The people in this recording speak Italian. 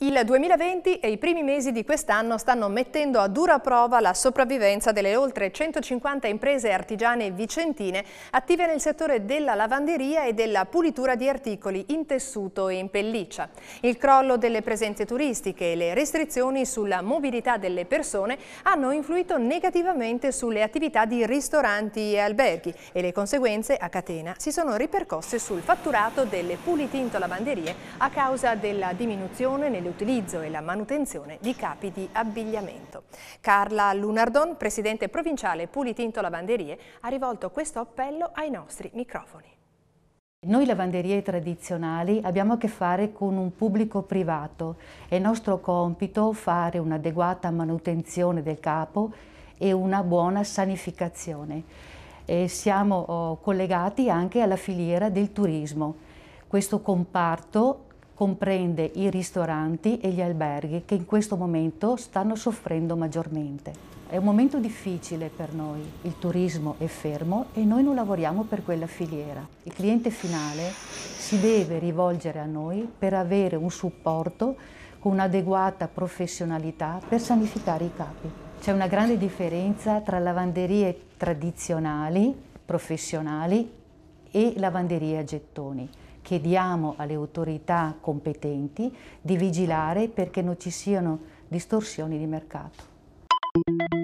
Il 2020 e i primi mesi di quest'anno stanno mettendo a dura prova la sopravvivenza delle oltre 150 imprese artigiane vicentine attive nel settore della lavanderia e della pulitura di articoli in tessuto e in pelliccia. Il crollo delle presenze turistiche e le restrizioni sulla mobilità delle persone hanno influito negativamente sulle attività di ristoranti e alberghi e le conseguenze a catena si sono ripercosse sul fatturato delle pulitinto lavanderie a causa della diminuzione nelle l'utilizzo e la manutenzione di capi di abbigliamento. Carla Lunardon, presidente provinciale Pulitinto Lavanderie, ha rivolto questo appello ai nostri microfoni. Noi lavanderie tradizionali abbiamo a che fare con un pubblico privato. È nostro compito fare un'adeguata manutenzione del capo e una buona sanificazione. E siamo oh, collegati anche alla filiera del turismo. Questo comparto comprende i ristoranti e gli alberghi che in questo momento stanno soffrendo maggiormente. È un momento difficile per noi, il turismo è fermo e noi non lavoriamo per quella filiera. Il cliente finale si deve rivolgere a noi per avere un supporto con un'adeguata professionalità per sanificare i capi. C'è una grande differenza tra lavanderie tradizionali, professionali e lavanderie a gettoni chiediamo alle autorità competenti di vigilare perché non ci siano distorsioni di mercato.